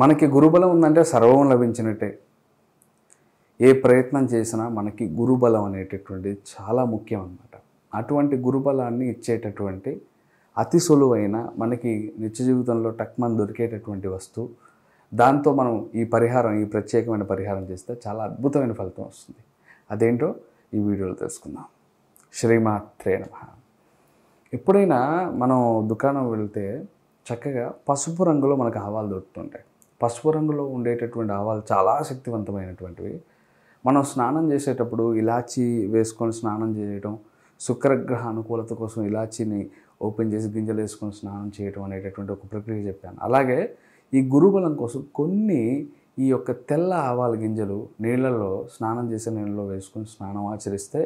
మనకి గురుబలం ఉందంటే సర్వం లభించినట్టే ఏ ప్రయత్నం చేసినా మనకి గురుబలం అనేటటువంటి చాలా ముఖ్యం అన్నమాట అటువంటి గురుబలాన్ని ఇచ్చేటటువంటి అతి సులువైన మనకి నిత్య జీవితంలో టక్మన్ దొరికేటటువంటి వస్తువు దాంతో మనం ఈ పరిహారం ఈ ప్రత్యేకమైన పరిహారం చేస్తే చాలా అద్భుతమైన ఫలితం వస్తుంది అదేంటో ఈ వీడియోలో తెలుసుకుందాం శ్రీమాత్రే నమ ఎప్పుడైనా మనం దుకాణం వెళితే చక్కగా పసుపు రంగులో మనకు ఆవాలు దొరుకుతుంటాయి పసుపు రంగులో ఉండేటటువంటి ఆవాలు చాలా శక్తివంతమైనటువంటివి మనం స్నానం చేసేటప్పుడు ఇలాచి వేసుకొని స్నానం చేయటం శుక్రగ్రహ అనుకూలత కోసం ఇలాచిని ఓపెన్ చేసి గింజలు వేసుకొని స్నానం చేయటం అనేటటువంటి ఒక ప్రక్రియ చెప్పాను అలాగే ఈ గురుబలం కోసం కొన్ని ఈ యొక్క తెల్ల ఆవాల గింజలు నీళ్ళలో స్నానం చేసే నీళ్ళలో వేసుకొని స్నానం ఆచరిస్తే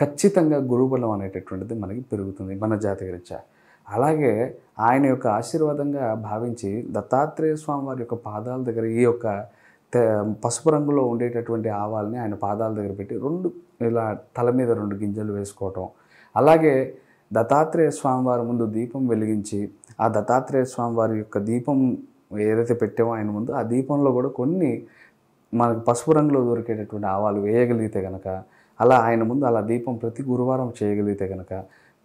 ఖచ్చితంగా గురుబలం అనేటటువంటిది మనకి పెరుగుతుంది మన జాతకరీత్యా అలాగే ఆయన యొక్క ఆశీర్వాదంగా భావించి దత్తాత్రేయ స్వామి వారి యొక్క పాదాల దగ్గర ఈ యొక్క పసుపు రంగులో ఉండేటటువంటి ఆవాల్ని ఆయన పాదాల దగ్గర పెట్టి రెండు ఇలా తల మీద రెండు గింజలు వేసుకోవటం అలాగే దత్తాత్రేయ స్వామివారి ముందు దీపం వెలిగించి ఆ దత్తాత్రేయ స్వామివారి యొక్క దీపం ఏదైతే పెట్టామో ఆయన ముందు ఆ దీపంలో కూడా కొన్ని మనకు పసుపు రంగులో దొరికేటటువంటి ఆవాలు వేయగలిగితే కనుక అలా ఆయన ముందు అలా దీపం ప్రతి గురువారం చేయగలిగితే కనుక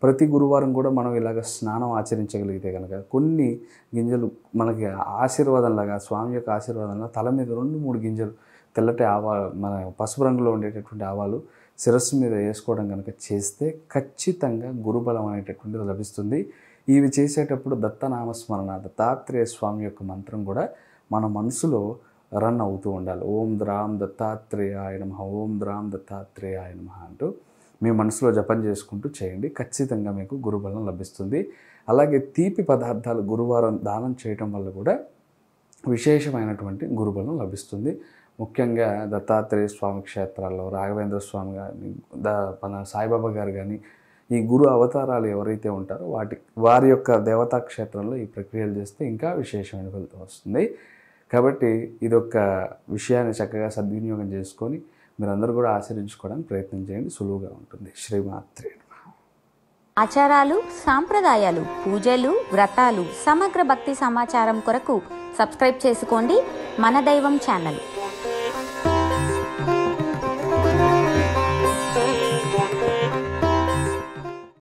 ప్రతి గురువారం కూడా మనం ఇలాగ స్నానం ఆచరించగలిగితే కనుక కొన్ని గింజలు మనకి ఆశీర్వాదంలాగా స్వామి యొక్క ఆశీర్వాదంలో తల మీద రెండు మూడు గింజలు తెల్లటి ఆవా మన పసుపు రంగులో ఉండేటటువంటి ఆవాలు శిరస్సు మీద వేసుకోవడం కనుక చేస్తే ఖచ్చితంగా గురుబలం అనేటటువంటిది లభిస్తుంది ఇవి చేసేటప్పుడు దత్తనామస్మరణ దత్తాత్రేయ స్వామి యొక్క మంత్రం కూడా మన మనసులో రన్ అవుతూ ఉండాలి ఓం ద్రామ్ దత్తాత్రేయాయ నమ ఓం ద్రామ్ దత్తాత్రేయ నమ అంటూ మీ మనసులో జపం చేసుకుంటూ చేయండి ఖచ్చితంగా మీకు గురుబలం లభిస్తుంది అలాగే తీపి పదార్థాలు గురువారం దానం చేయటం వల్ల కూడా విశేషమైనటువంటి గురుబలం లభిస్తుంది ముఖ్యంగా దత్తాత్రేయ స్వామి క్షేత్రాల్లో రాఘవేంద్ర స్వామి కానీ మన సాయిబాబా గారు కానీ ఈ గురు అవతారాలు ఎవరైతే ఉంటారో వాటి వారి యొక్క దేవతా క్షేత్రంలో ఈ ప్రక్రియలు చేస్తే ఇంకా విశేషమైన ఫలితం వస్తుంది కాబట్టి ఇదొక విషయాన్ని చక్కగా సద్వినియోగం చేసుకొని మీరందరూ కూడా ఆచరించుకోవడానికి ప్రయత్నం చేయండి సులువుగా ఉంటుంది శ్రీమాత్రే ఆచారాలు సాంప్రదాయాలు పూజలు వ్రతాలు సమగ్ర భక్తి సమాచారం కొరకు సబ్స్క్రైబ్ చేసుకోండి మన దైవం ఛానల్